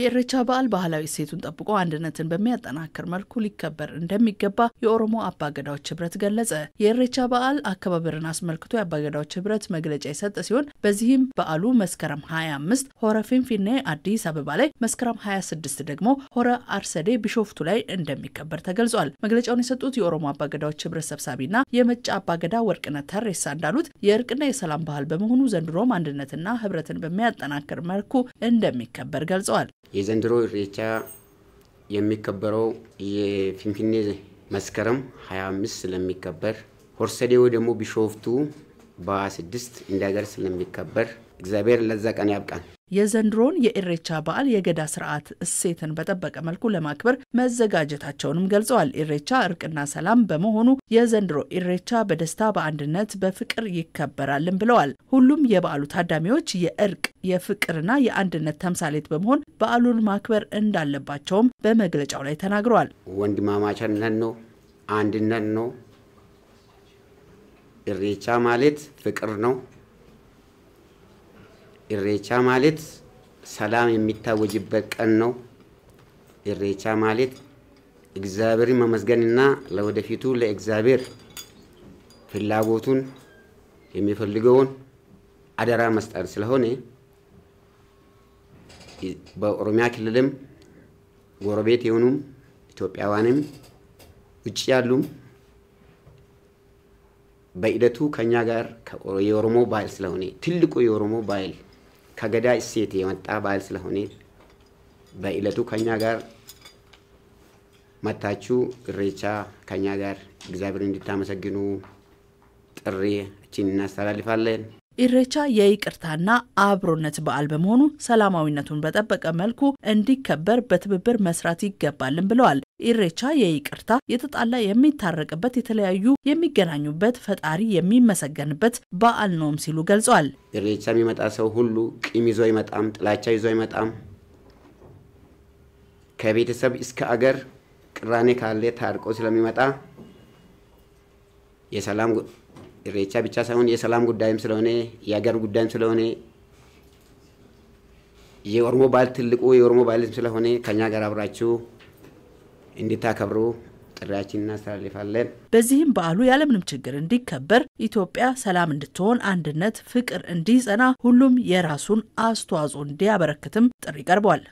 የእሬቻ በዓል ባህላዊ እሴቱን ጠብቆ አንድነትን በሚያጠናክር መልኩ ሊከበር እንደሚገባ የኦሮሞ አባገዳዎች ህብረት ገለጸ። የእሬቻ በዓል አከባበርን አስመልክቶ የአባገዳዎች ህብረት መግለጫ የሰጠ ሲሆን በዚህም በዓሉ መስከረም 25 ሆረ ፊንፊኔ አዲስ አበባ ላይ፣ መስከረም 26 ደግሞ ሆረ አርሰዴ ቢሾፍቱ ላይ እንደሚከበር ተገልጿል። መግለጫውን የሰጡት የኦሮሞ አባገዳዎች ህብረት ሰብሳቢና የመጫ አባገዳ ወርቅነት ተሬሳ እንዳሉት የእርቅና የሰላም ባህል በመሆኑ ዘንድሮም አንድነትና ህብረትን በሚያጠናክር መልኩ እንደሚከበር ገልጸዋል። የዘንድሮ ኢሬቻ የሚከበረው የፊንፊኔ መስከረም 25 ስለሚከበር ሆርሰዴው ደግሞ ቢሾፍቱ በ ስድስት እንደ ሀገር ስለሚከበር እግዚአብሔር ለዛ ቀን ያብቃል። የዘንድሮን የኢሬቻ በዓል የገዳ ስርዓት እሴትን በጠበቀ መልኩ ለማክበር መዘጋጀታቸውንም ገልጸዋል። ኢሬቻ እርቅና ሰላም በመሆኑ የዘንድሮ ኢሬቻ በደስታ በአንድነት፣ በፍቅር ይከበራልን ብለዋል። ሁሉም የበዓሉ ታዳሚዎች የእርቅ የፍቅርና የአንድነት ተምሳሌት በመሆን በዓሉን ማክበር እንዳለባቸውም በመግለጫው ላይ ተናግረዋል። ወንድማማችነት ነው፣ አንድነት ነው፣ ኢሬቻ ማለት ፍቅር ነው። ኢሬቻ ማለት ሰላም የሚታወጅበት ቀን ነው። ኢሬቻ ማለት እግዚአብሔርን መመስገንና ለወደፊቱ ለእግዚአብሔር ፍላጎቱን የሚፈልገውን አደራ መስጠት ስለሆነ በኦሮሚያ ክልልም ጎረቤት የሆኑም ኢትዮጵያውያንም ውጭ ያሉም በሂደቱ ከኛ ጋር የኦሮሞ ባህል ስለሆነ ትልቁ የኦሮሞ ባህል ከገዳ እሴት የመጣ ባህል ስለሆነ በሂደቱ ከኛ ጋር መታችሁ እሬቻ ከኛ ጋር እግዚአብሔር እንድታመሰግኑ እችን እናስተላልፋለን። ኢሬቻ የይቅርታና አብሮነት በዓል በመሆኑ ሰላማዊነቱን በጠበቀ መልኩ እንዲከበር በትብብር መስራት ይገባልን ብለዋል ኢሬቻ የይቅርታ የተጣላ የሚታረቅበት የተለያዩ የሚገናኙበት ፈጣሪ የሚመሰገንበት በዓል ነውም ሲሉ ገልጿል። ኢሬቻ የሚመጣ ሰው ሁሉ ቂም ይዞ አይመጣም፣ ጥላቻ ይዞ አይመጣም። ከቤተሰብ እስከ አገር ቅራኔ ካለ ታርቆ ስለሚመጣ የሰላም ኢሬቻ ብቻ ሳይሆን የሰላም ጉዳይም ስለሆነ የአገር ጉዳይም ስለሆነ የኦሮሞ ባህል ትልቁ የኦሮሞ ባህል ስለሆነ ከኛ ጋር አብራችሁ እንድታከብሩ ጥሪያችን እናስተላልፋለን። በዚህም በዓሉ ያለምንም ችግር እንዲከበር፣ ኢትዮጵያ ሰላም እንድትሆን፣ አንድነት፣ ፍቅር እንዲጸና፣ ሁሉም የራሱን አስተዋጽኦ እንዲያበረክትም ጥሪ ቀርቧል።